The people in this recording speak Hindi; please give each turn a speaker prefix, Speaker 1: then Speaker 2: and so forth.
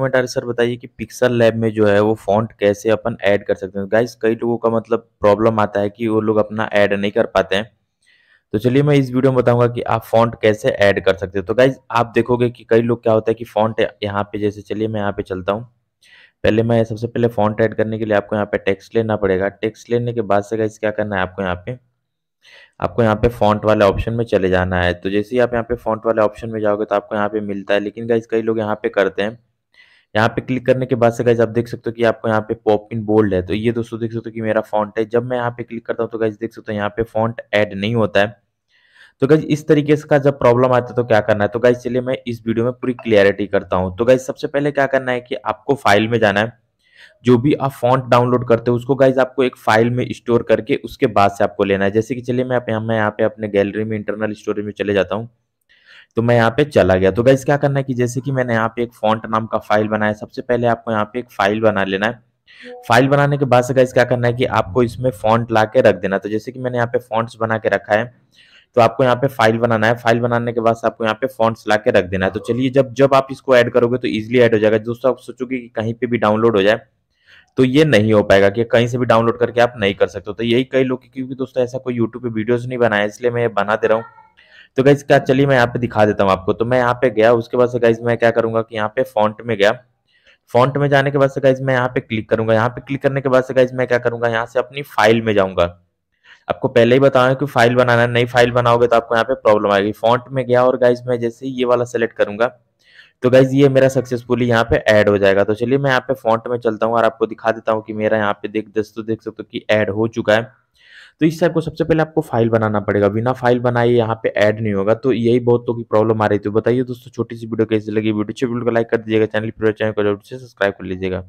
Speaker 1: कमेंट सर बताइए कि पिक्सल लैब में जो है वो फॉन्ट कैसे अपन ऐड कर सकते हैं गाइस कई लोगों का मतलब प्रॉब्लम आता है कि वो लोग अपना ऐड नहीं कर पाते हैं तो चलिए मैं इस वीडियो में बताऊंगा कि आप फॉन्ट कैसे ऐड कर सकते हैं तो गाइस आप देखोगे कि कई लोग क्या होता है कि फॉन्ट यहाँ पे जैसे चलिए मैं यहाँ पे चलता हूँ पहले मैं सबसे पहले फॉन्ट ऐड करने के लिए आपको यहाँ पे टेक्स्ट लेना पड़ेगा टेक्स्ट लेने के बाद से गाइस क्या करना है आपको यहाँ पे आपको यहाँ पे फॉन्ट वाले ऑप्शन में चले जाना है तो जैसे ही आप यहाँ पे फॉन्ट वाले ऑप्शन में जाओगे तो आपको यहाँ पे मिलता है लेकिन गाइज कई लोग यहाँ पे करते हैं यहाँ पे क्लिक करने के बाद से गाइज आप देख सकते हो कि आपको यहाँ पे पॉप इन बोल्ड है तो ये दोस्तों देख सकते हो कि मेरा फॉन्ट है जब मैं यहाँ पे क्लिक करता हूँ तो गाइज देख सकते हो यहाँ पे फॉन्ट ऐड नहीं होता है तो गाइज इस तरीके से का जब प्रॉब्लम आता है तो क्या करना है तो गाइज चलिए मैं इस वीडियो में पूरी क्लियरिटी करता हूँ तो गाइज सबसे पहले क्या करना है कि आपको फाइल में जाना है जो भी आप फॉन्ट डाउनलोड करते हो उसको गाइज आपको एक फाइल में स्टोर करके उसके बाद से आपको लेना है जैसे कि चलिए मैं यहाँ पे अपने गैलरी में इंटरनल स्टोरेज में चले जाता हूँ तो मैं यहाँ पे चला गया तो गाइज क्या करना है कि जैसे कि मैंने यहाँ पे एक फॉन्ट नाम का फाइल बनाया सबसे पहले आपको यहाँ पे एक फाइल बना लेना है फाइल बनाने के बाद से गाइज क्या करना है कि आपको इसमें फॉन्ट ला के रख देना तो जैसे कि मैंने यहाँ पे फॉन्ट्स बना के रखा है तो आपको यहाँ पे फाइल बनाना है फाइल बनाने के बाद आपको यहाँ पे फॉन्ट्स ला के रख देना है तो चलिए जब जब आप इसको ऐड करोगे तो इजिली ऐड हो जाएगा दोस्तों आप सोचोगे कि कहीं पे भी डाउनलोड हो जाए तो ये नहीं हो पाएगा कि कहीं से भी डाउनलोड करके आप नहीं कर सकते तो यही कई लोग क्योंकि दोस्तों ऐसा कोई यूट्यूब पे वीडियोस नहीं बनाया इसलिए मैं बना दे रहा हूँ तो गाइज क्या चलिए मैं यहाँ पे दिखा देता हूँ आपको तो मैं यहाँ पे गया उसके बाद गाइज मैं क्या करूंगा कि यहाँ पे फॉन्ट में गया फॉन्ट में जाने के बाद गाइज मैं यहाँ पे क्लिक करूंगा यहाँ पे क्लिक करने के बाद गाइज मैं क्या करूंगा यहाँ से अपनी फाइल में जाऊंगा आपको पहले ही बताऊ कि फाइल बनाना नई फाइल बनाओगे तो आपको यहाँ पे प्रॉब्लम आएगी फॉन्ट में गया और गाइज मैं जैसे ये वाला सेलेक्ट करूंगा तो गाइज ये मेरा सक्सेसफुली यहाँ पे ऐड हो जाएगा तो चलिए मैं यहाँ पे फॉन्ट में चलता हूँ और आपको दिखा देता हूँ कि मेरा यहाँ पे देख दस्तों देख सकते हो कि ऐड हो चुका है तो इस टाइप को सबसे पहले आपको फाइल बनाना पड़ेगा बिना फाइल बनाए यहाँ पे ऐड नहीं होगा तो यही बहुत तो की प्रॉब्लम आ रही थी बताइए दोस्तों छोटी सी वीडियो कैसी लगी वीडियो को तो लाइक कर दीजिएगा चैनल चैनल तो को जरूर से सब्सक्राइब कर लीजिएगा